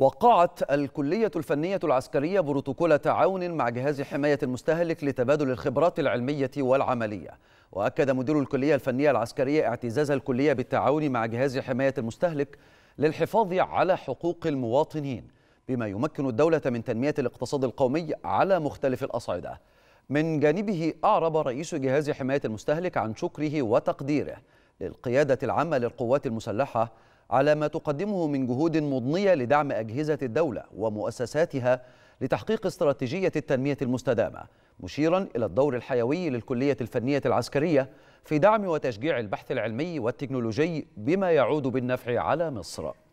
وقعت الكلية الفنية العسكرية بروتوكول تعاون مع جهاز حماية المستهلك لتبادل الخبرات العلمية والعملية وأكد مدير الكلية الفنية العسكرية اعتزاز الكلية بالتعاون مع جهاز حماية المستهلك للحفاظ على حقوق المواطنين بما يمكن الدولة من تنمية الاقتصاد القومي على مختلف الأصعدة من جانبه أعرب رئيس جهاز حماية المستهلك عن شكره وتقديره للقيادة العامة للقوات المسلحة على ما تقدمه من جهود مضنية لدعم أجهزة الدولة ومؤسساتها لتحقيق استراتيجية التنمية المستدامة مشيرا إلى الدور الحيوي للكلية الفنية العسكرية في دعم وتشجيع البحث العلمي والتكنولوجي بما يعود بالنفع على مصر